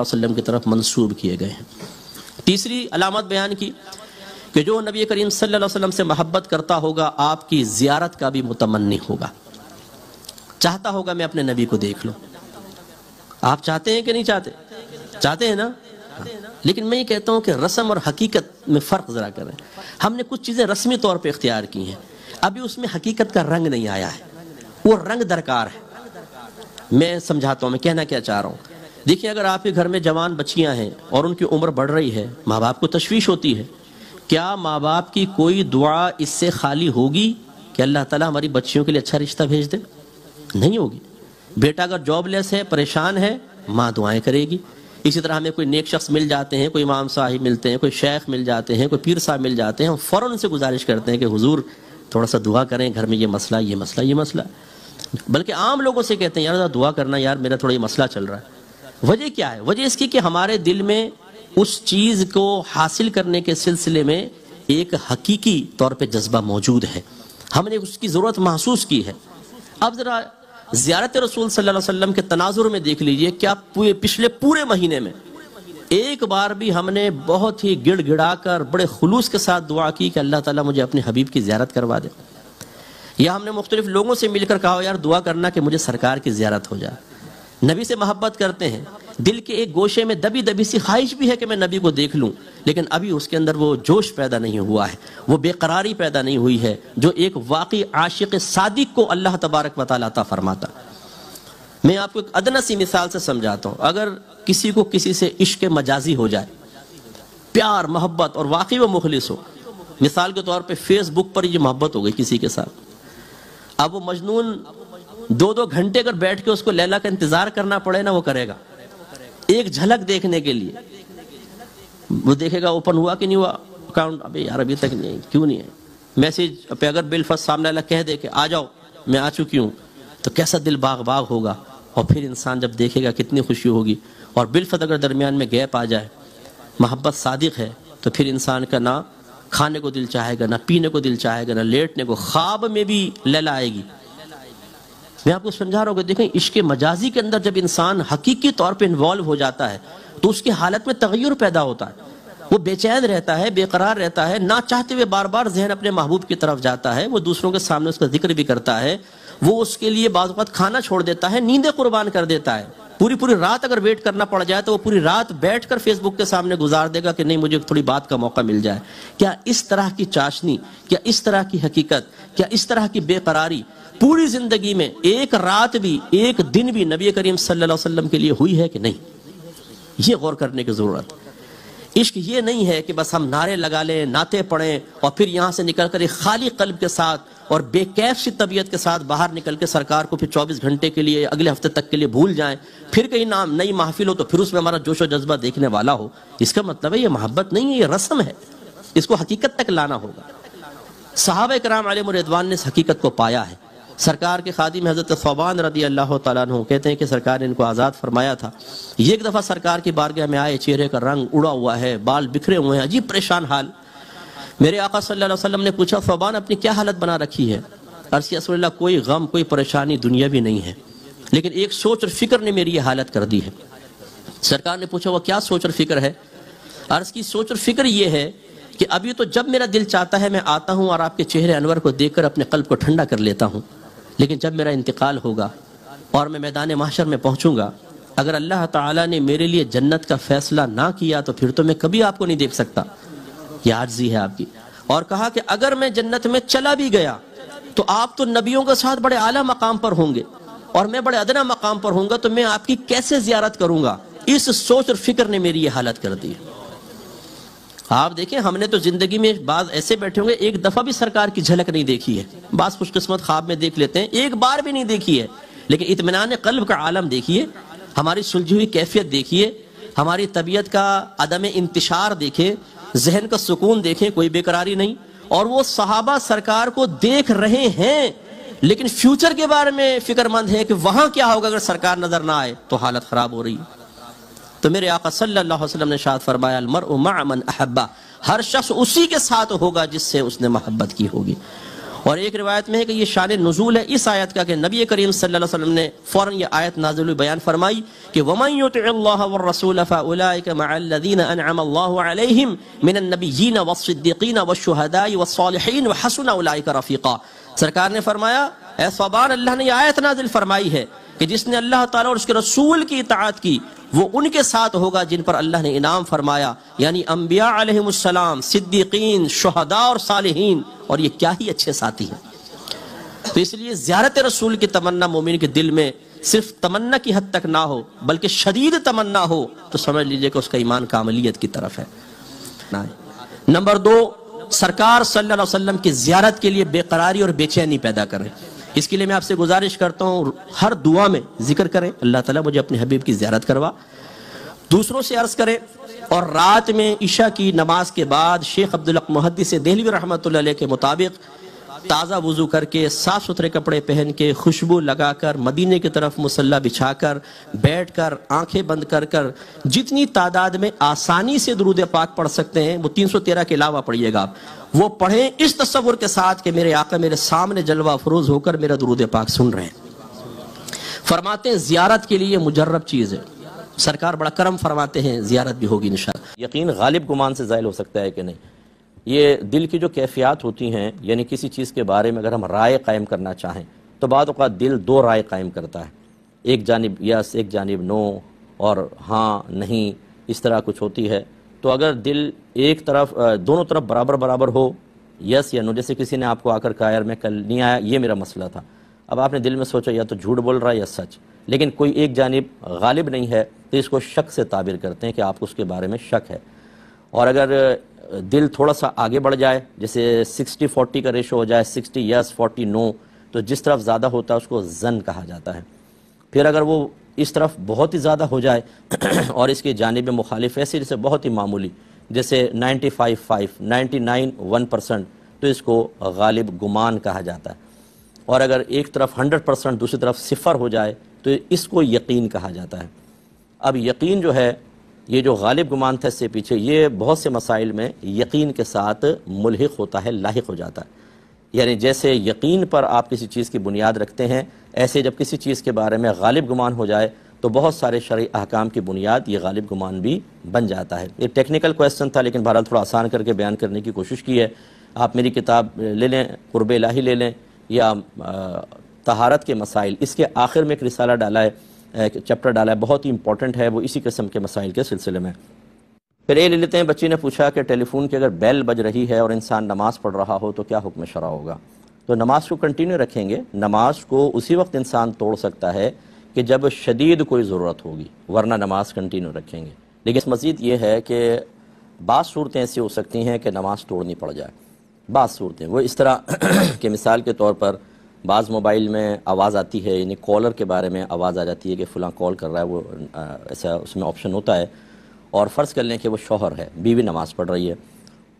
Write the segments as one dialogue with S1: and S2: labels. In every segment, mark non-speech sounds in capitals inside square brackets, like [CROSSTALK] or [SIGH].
S1: वसल्लम की तरफ मंसूब किए गए हैं तीसरी अलामत बयान की कि जो नबी करीम सल्लल्लाहु अलैहि वसल्लम से मोहब्बत करता होगा आपकी ज़ियारत का भी मुतमनी होगा चाहता होगा मैं अपने नबी को देख लूँ आप चाहते हैं कि नहीं चाहते चाहते हैं ना हाँ। लेकिन मैं ये कहता हूँ कि रस्म और हकीकत में फ़र्क ज़रा करें हमने कुछ चीज़ें रस्मी तौर पर इख्तियार की हैं अभी उसमें हकीकत का रंग नहीं आया है वो रंग दरकार है मैं समझाता हूँ मैं कहना क्या चाह रहा हूँ देखिए अगर आपके घर में जवान बच्चियां हैं और उनकी उम्र बढ़ रही है माँ बाप को तशवीश होती है क्या माँ बाप की कोई दुआ इससे खाली होगी कि अल्लाह ताला हमारी बच्चियों के लिए अच्छा रिश्ता भेज दे नहीं होगी बेटा अगर जॉबलेस है परेशान है माँ दुआएं करेगी इसी तरह हमें कोई नेक शख्स मिल जाते हैं कोई इमाम साहिब मिलते हैं कोई शेख मिल जाते हैं कोई पीर साहब मिल जाते हैं हम फौरन से गुजारिश करते हैं कि हुजूर थोड़ा सा दुआ करें घर में ये मसला ये मसला ये मसला बल्कि आम लोगों से कहते हैं यार दुआ करना यार मेरा थोड़ा ये मसला चल रहा है वजह क्या है वजह इसकी कि हमारे दिल में उस चीज को हासिल करने के सिलसिले में एक हकीकी तौर पे जज्बा मौजूद है हमने उसकी ज़रूरत महसूस की है अब ज़रा ज़्यारत रसूल सल्लल्लाहु अलैहि वसल्लम के तनाजुर में देख लीजिए क्या पूरे पिछले पूरे महीने में एक बार भी हमने बहुत ही गिड़ गिड़ा कर बड़े खुलूस के साथ दुआ की कि अल्लाह ताला मुझे अपने हबीब की ज्यारत करवा दे या हमने मुख्तलिफ लोगों से मिलकर कहा यार दुआ करना कि मुझे सरकार की ज्यारत हो जाए नबी से मोहब्बत करते हैं दिल के एक गोशे में दबी दबी सी ख्वाहिश भी है कि मैं नबी को देख लूं लेकिन अभी उसके अंदर वो जोश पैदा नहीं हुआ है वो बेकरारी पैदा नहीं हुई है जो एक वाकई आशिक सादिक को अल्लाह तबारक वालता फरमाता मैं आपको एक अदना सी मिसाल से समझाता हूँ अगर किसी को किसी से इश्क मजाजी हो जाए प्यार मोहब्बत और वाकई वो मुखलिस हो मिसाल के तौर पर फेसबुक पर ये मोहब्बत हो गई किसी के साथ अब वो मजनून दो दो घंटे अगर बैठ के उसको लैला का इंतजार करना पड़े ना वो करेगा एक झलक देखने के लिए वो देखेगा ओपन हुआ कि नहीं हुआ अकाउंट अभी यार अभी तक नहीं क्यों नहीं है मैसेज पे अगर बिल फर्स्ट सामने वाला कह दे के आ जाओ मैं आ चुकी हूँ तो कैसा दिल बाग बाग होगा और फिर इंसान जब देखेगा कितनी खुशी होगी और बिलफत अगर दरमियान में गैप आ जाए मोहब्बत सादिक है तो फिर इंसान का ना खाने को दिल चाहेगा ना पीने को दिल चाहेगा ना लेटने को ख्वाब में भी लला आएगी मैं आपको समझा रहा हूँ देखें इश्क मजाजी के अंदर जब इंसान हकीकी तौर पर इन्वॉल्व हो जाता है तो उसकी हालत में तगैर पैदा होता है वो बेचैन रहता है बेकरार रहता है ना चाहते हुए बार बार जहन अपने महबूब की तरफ जाता है वो दूसरों के सामने उसका जिक्र भी करता है वो उसके लिए बाज़ खाना छोड़ देता है नींदे कुर्बान कर देता है पूरी पूरी रात अगर वेट करना पड़ जाए तो वो पूरी रात बैठकर फेसबुक के सामने गुजार देगा कि नहीं मुझे थोड़ी बात का मौका मिल जाए क्या इस तरह की चाशनी क्या इस तरह की हकीकत क्या इस तरह की बेकरारी पूरी जिंदगी में एक रात भी एक दिन भी नबी करीम सल्लल्लाहु अलैहि वसल्लम के लिए हुई है कि नहीं ये गौर करने की जरूरत है इश्क ये नहीं है कि बस हम नारे लगा लें नाते पढ़ें और फिर यहाँ से निकल कर एक खाली कल्ब के साथ और बेकैफ सी तबीयत के साथ बाहर निकल के सरकार को फिर 24 घंटे के लिए अगले हफ्ते तक के लिए भूल जाएं फिर कहीं नाम नई महफिल हो तो फिर उसमें हमारा जोश व जज्बा देखने वाला हो इसका मतलब है ये मोहब्बत नहीं है ये रस्म है इसको हकीकत तक लाना होगा साहब कराम आलम रिदवान ने इस हकीकत को पाया है सरकार के खादिम हज़रत सोबान रदी अल्लाह तु कहते हैं कि सरकार ने इनको आज़ाद फरमाया था ये एक दफ़ा सरकार की बारगाह में आए चेहरे का रंग उड़ा हुआ है बाल बिखरे हुए हैं अजीब परेशान हाल मेरे आका सल्लल्लाहु अलैहि वसल्लम ने पूछा फ़वान अपनी क्या हालत बना रखी है अरसिया कोई गम कोई परेशानी दुनिया भी नहीं है लेकिन एक सोच और फिक्र ने मेरी ये हालत कर दी है सरकार ने पूछा वह क्या सोच और फिक्र है अर्ज की सोच और फिक्र ये है कि अभी तो जब मेरा दिल चाहता है मैं आता हूँ और आपके चेहरे अनवर को देखकर अपने कल्ब को ठंडा कर लेता हूँ लेकिन जब मेरा इंतकाल होगा और मैं मैदान माशर में पहुंचूंगा अगर अल्लाह ताला ने मेरे लिए जन्नत का फैसला ना किया तो फिर तो मैं कभी आपको नहीं देख सकता ये आर्जी है आपकी और कहा कि अगर मैं जन्नत में चला भी गया तो आप तो नबियों के साथ बड़े आला मकाम पर होंगे और मैं बड़े अदना मकाम पर होंगे तो मैं आपकी कैसे जियारत करूंगा इस सोच और फिक्र ने मेरी ये हालत कर दी आप देखें हमने तो जिंदगी में बाज ऐसे बैठे होंगे एक दफा भी सरकार की झलक नहीं देखी है बास खुशकस्मत ख्वाब में देख लेते हैं एक बार भी नहीं देखी है लेकिन इतमान कल्ब का आलम देखिए हमारी सुलझी हुई कैफियत देखिए हमारी तबीयत का अदम इंतशार देखें जहन का सुकून देखें कोई बेकरारी नहीं और वो सहाबा सरकार को देख रहे हैं लेकिन फ्यूचर के बारे में फिक्रमंद है कि वहां क्या होगा अगर सरकार नजर ना आए तो हालत खराब हो रही है तो मेरे आका सल्लल्लाहु अलैहि वसल्लम ने शाद फरमाया अल अलमर उमामन अहब्बा हर शख्स उसी के साथ होगा जिससे उसने मोहब्बत की होगी और एक रिवायत में है कि ये शान नजूल है इस आयत का कि नबी करीम सल्लल्लाहु अलैहि वसल्लम ने फ़ौरन ये आयत नाजुल बयान फरमाई कि वमन अल्लाह अल्लाह व रसूल मअल अनअम अलैहिम वमैतरसूल फ़लादीन मिनबीन वसद्दीन वशहदाई वसालहन वसन रफ़ीक़ा सरकार ने फरमाया ए सबान अल्लाह ने ये आयत नाजिल फरमाई है कि जिसने अल्लाह ताला और उसके रसूल की इतात की वो उनके साथ होगा जिन पर अल्लाह ने इनाम फरमाया यानी अम्बिया अलहसलाम सिद्दीकीन शहदा और सालहीन और ये क्या ही अच्छे साथी हैं तो इसलिए ज्यारत रसूल की तमन्ना मोमिन के दिल में सिर्फ तमन्ना की हद तक ना हो बल्कि शदीद तमन्ना हो तो समझ लीजिए कि उसका ईमान कामलीत की तरफ है नंबर दो सरकार सल्लल्लाहु अलैहि वसल्लम की ज्यारत के लिए बेकरारी और बेचैनी पैदा करें इसके लिए मैं आपसे गुजारिश करता हूँ हर दुआ में जिक्र करें अल्लाह ताला मुझे अपने हबीब की ज्यारत करवा दूसरों से अर्ज़ करें और रात में ईशा की नमाज के बाद शेख अब्दुल्क महदी से दहलवी रहमत के मुताबिक ताज़ा वज़ू करके साफ़ सुथरे कपड़े पहन के खुशबू लगा कर मदीने की तरफ मुसल्ला बिछा कर बैठ कर आँखें बंद कर कर जितनी तादाद में आसानी से दरूद पाक पढ़ सकते हैं वो तीन सौ तेरह के अलावा पढ़िएगा आप वो पढ़ें इस तस्वुर के साथ कि मेरे आका मेरे सामने जलवा फरोज होकर मेरा दरूद पाक सुन रहे हैं फरमाते हैं जियारत के लिए मुजर्रब चीज़ है सरकार बड़ा करम फरमाते हैं जियारत भी होगी इन यकीन गालिब गुमान से जायल हो सकता है कि नहीं ये दिल की जो कैफियत होती हैं यानी किसी चीज़ के बारे में अगर हम राय कायम करना चाहें तो बाद दिल दो राय कायम करता है एक जानब यस एक जानब नो और हाँ नहीं इस तरह कुछ होती है तो अगर दिल एक तरफ दोनों तरफ बराबर बराबर हो यस या नो जैसे किसी ने आपको आकर कहा यार मैं कल नहीं आया ये मेरा मसला था अब आपने दिल में सोचा या तो झूठ बोल रहा है या सच लेकिन कोई एक जानब गालिब नहीं है तो इसको शक से ताबिर करते हैं कि आपको उसके बारे में शक है और अगर दिल थोड़ा सा आगे बढ़ जाए जैसे 60 40 का रेशो हो जाए 60 यस 40 नो तो जिस तरफ ज़्यादा होता है उसको जन कहा जाता है फिर अगर वो इस तरफ बहुत ही ज़्यादा हो जाए [CLEARS THROAT] और इसकी जानब मुखालिफ ऐसे जैसे बहुत ही मामूली जैसे 95 नाइन्टी नाइन वन परसेंट तो इसको गालिब गुमान कहा जाता है और अगर एक तरफ 100 परसेंट दूसरी तरफ सिफर हो जाए तो इसको यकीन कहा जाता है अब यकीन जो है ये जो गालिब गुमान था इससे पीछे ये बहुत से मसाइल में यकीन के साथ मुलहक होता है लाक हो जाता है यानी जैसे यकीन पर आप किसी चीज़ की बुनियाद रखते हैं ऐसे जब किसी चीज़ के बारे में गालिब गुमान हो जाए तो बहुत सारे शर्य अहकाम की बुनियाद ये गालिब गुमान भी बन जाता है ये टेक्निकल क्वेश्चन था लेकिन बहरहाल थोड़ा आसान करके बयान करने की कोशिश की है आप मेरी किताब ले लें कुरब लाही ले लें या तहारत के मसाइल इसके आखिर में एक रिसाला डाला है चैप्टर डाला है बहुत ही इंपॉर्टेंट है वो इसी किस्म के मसाइल के सिलसिले में फिर ये ले लेते हैं बच्ची ने पूछा कि टेलीफोन की अगर बेल बज रही है और इंसान नमाज़ पढ़ रहा हो तो क्या हुक्म शरा होगा तो नमाज को कंटिन्यू रखेंगे नमाज को उसी वक्त इंसान तोड़ सकता है कि जब शदीद कोई ज़रूरत होगी वरना नमाज कंटिन्यू रखेंगे लेकिन मज़ीद ये है कि बाद सूरतें ऐसी हो सकती हैं कि नमाज तोड़नी पड़ जाए बाद सूरतें वो इस तरह [CLEARS THROAT] के मिसाल के तौर पर बाज़ मोबाइल में आवाज़ आती है यानी कॉलर के बारे में आवाज़ आ जाती है कि फ़लाँ कॉल कर रहा है वो ऐसा उसमें ऑप्शन होता है और फ़र्ज़ कर लें कि वो शोहर है बीवी नमाज़ पढ़ रही है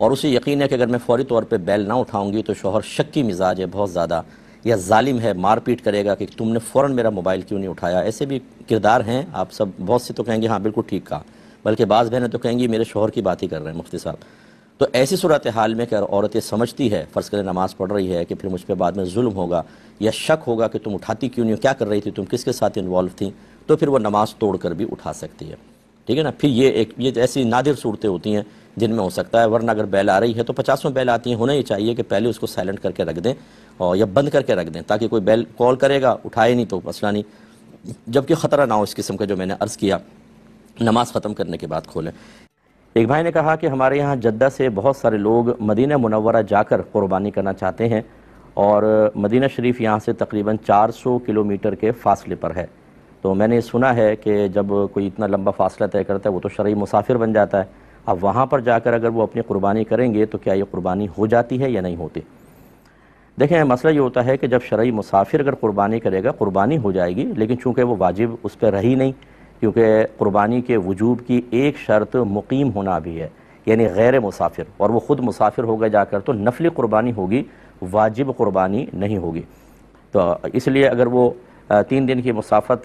S1: और उसे यकीन है कि अगर मैं फौरी तौर पर बैल ना उठाऊँगी तो शोहर शक्की मिजाज है बहुत ज़्यादा या ालिम है मारपीट करेगा कि तुमने फ़ौर मेरा मोबाइल क्यों नहीं उठाया ऐसे भी किरदार हैं आप सब बहुत से तो कहेंगे हाँ बिल्कुल ठीक कहा बल्कि बाज़ बहनें तो कहेंगी मेरे शोहर की बात ही कर रहे हैं मुफ्ती साहब तो ऐसी सूरत हाल में अगर औरत यह समझती है फ़र्ज़ करें नमाज़ पढ़ रही है कि फिर मुझ पर बाद में जुल्म होगा या शक होगा कि तुम उठाती क्यों नहीं हो क्या कर रही थी तुम किसके साथ इन्वॉल्व थी तो फिर वह नमाज़ तोड़ कर भी उठा सकती है ठीक है ना फिर ये एक ये ऐसी नादिर सूरतें होती हैं जिनमें हो सकता है वरना अगर बैल आ रही है तो पचासों बैल आती हैं होना ही चाहिए कि पहले उसको साइलेंट करके रख दें और या बंद करके रख दें ताकि कोई बैल कॉल करेगा उठाए नहीं तो मसला नहीं जबकि ख़तरा ना हो इस किस्म का जो मैंने अर्ज़ किया नमाज़ ख़त्म करने के बाद खोलें एक भाई ने कहा कि हमारे यहाँ जद्दा से बहुत सारे लोग मदीना मुनवरा जाकर कुर्बानी करना चाहते हैं और मदीना शरीफ यहाँ से तकरीबन 400 किलोमीटर के फासले पर है तो मैंने सुना है कि जब कोई इतना लंबा फासला तय करता है वो तो शर्य मुसाफिर बन जाता है अब वहाँ पर जाकर अगर वो अपनी क़ुरबानी करेंगे तो क्या ये क़ुरबानी हो जाती है या नहीं होती देखें मसला ये होता है कि जब शर्य मुसाफिर अगर क़ुरबानी करेगा क़ुरबानी हो जाएगी लेकिन चूँकि वो वाजिब उस पर रही नहीं क्योंकि क़ुरबानी के वजूब की एक शर्त मुकीम होना भी है यानी गैर मुसाफिर और वो ख़ुद मुसाफिर हो गए जाकर तो नफली क़ुरबानी होगी वाजिब क़ुरबानी नहीं होगी तो इसलिए अगर वो तीन दिन की मुसाफत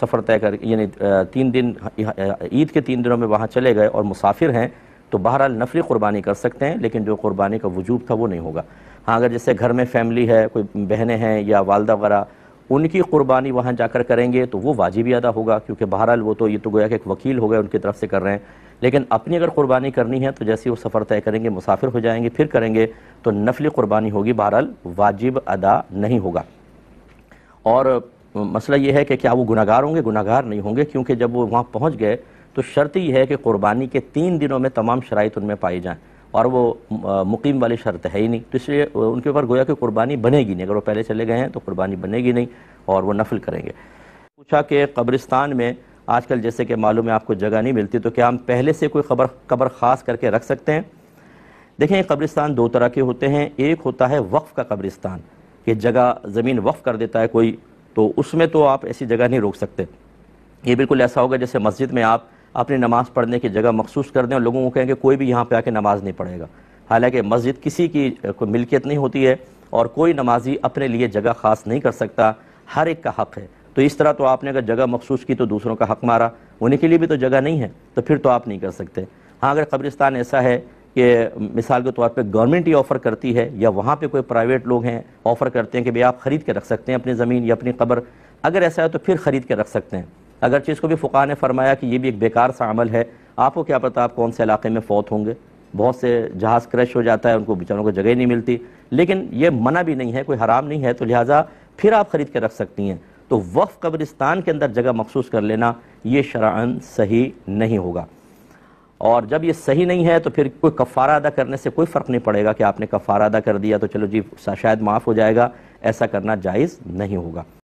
S1: सफ़र तय कर यानी तीन दिन ईद के तीन दिनों में वहाँ चले गए और मुसाफिर हैं तो बहरहाल नफली क़ुरबानी कर सकते हैं लेकिन जो क़ुरबानी का वजूब था वो नहीं होगा हाँ अगर जैसे घर में फैमिली है कोई बहनें हैं या वालदा वगैरह उनकी कुर्बानी वहाँ जाकर करेंगे तो वो वाजिब ही अदा होगा क्योंकि बहरहाल वो तो ये तो गोया कि एक वकील हो गए उनकी तरफ से कर रहे हैं लेकिन अपनी अगर कुर्बानी करनी है तो जैसे वो सफ़र तय करेंगे मुसाफिर हो जाएंगे फिर करेंगे तो नफली कुर्बानी होगी बहरहाल वाजिब अदा नहीं होगा और मसला ये है कि क्या वो गुनागार होंगे गुनागार नहीं होंगे क्योंकि जब वो वहाँ पहुँच गए तो शर्त यह है कि कुर्बानी के तीन दिनों में तमाम शराइ उनमें पाई जाएँ और वो मुकीम वाली शर्त है ही नहीं तो इसलिए उनके ऊपर गोया कि कुर्बानी बनेगी नहीं अगर वो पहले चले गए हैं तो कुर्बानी बनेगी नहीं और वो नफल करेंगे पूछा कि कब्रिस्तान में आजकल जैसे कि मालूम है आपको जगह नहीं मिलती तो क्या हम पहले से कोई खबर कबर ख़ास करके रख सकते हैं देखें कब्रिस्तान दो तरह के होते हैं एक होता है वक्फ़ का कब्रिस्तान कि जगह ज़मीन वक्फ़ कर देता है कोई तो उसमें तो आप ऐसी जगह नहीं रोक सकते ये बिल्कुल ऐसा होगा जैसे मस्जिद में आप अपनी नमाज़ पढ़ने की जगह मखसूस कर दें और लोगों को कहें कि कोई भी यहाँ पर आके नमाज़ नहीं पढ़ेगा हालांकि मस्जिद किसी की कोई मिल्कियत नहीं होती है और कोई नमाजी अपने लिए जगह ख़ास नहीं कर सकता हर एक का हक़ है तो इस तरह तो आपने अगर जगह मखसूस की तो दूसरों का हक़ मारा उन्हीं के लिए भी तो जगह नहीं है तो फिर तो आप नहीं कर सकते हाँ अगर कब्रिस्तान ऐसा है कि मिसाल के तौर पर गवर्नमेंट ही ऑफ़र करती है या वहाँ पर कोई प्राइवेट लोग हैं ऑफ़र करते हैं कि भाई आप ख़रीद के रख सकते हैं अपनी ज़मीन या अपनी कब्र अगर ऐसा है तो फिर ख़रीद के रख सकते हैं अगर चीज़ को भी फ़ुका ने फरमाया कि ये भी एक बेकार सा अमल है आपको क्या पता आप कौन से इलाके में फ़ौत होंगे बहुत से जहाज़ क्रश हो जाता है उनको बेचारों को जगह नहीं मिलती लेकिन ये मना भी नहीं है कोई हराम नहीं है तो लिहाजा फिर आप ख़रीद के रख सकती हैं तो वफ़ कब्रिस्तान के अंदर जगह मखसूस कर लेना ये शरान सही नहीं होगा और जब ये सही नहीं है तो फिर कोई कफ़ारा अदा करने से कोई फ़र्क नहीं पड़ेगा कि आपने कफ़ारा अदा कर दिया तो चलो जी शायद माफ़ हो जाएगा ऐसा करना जायज़ नहीं होगा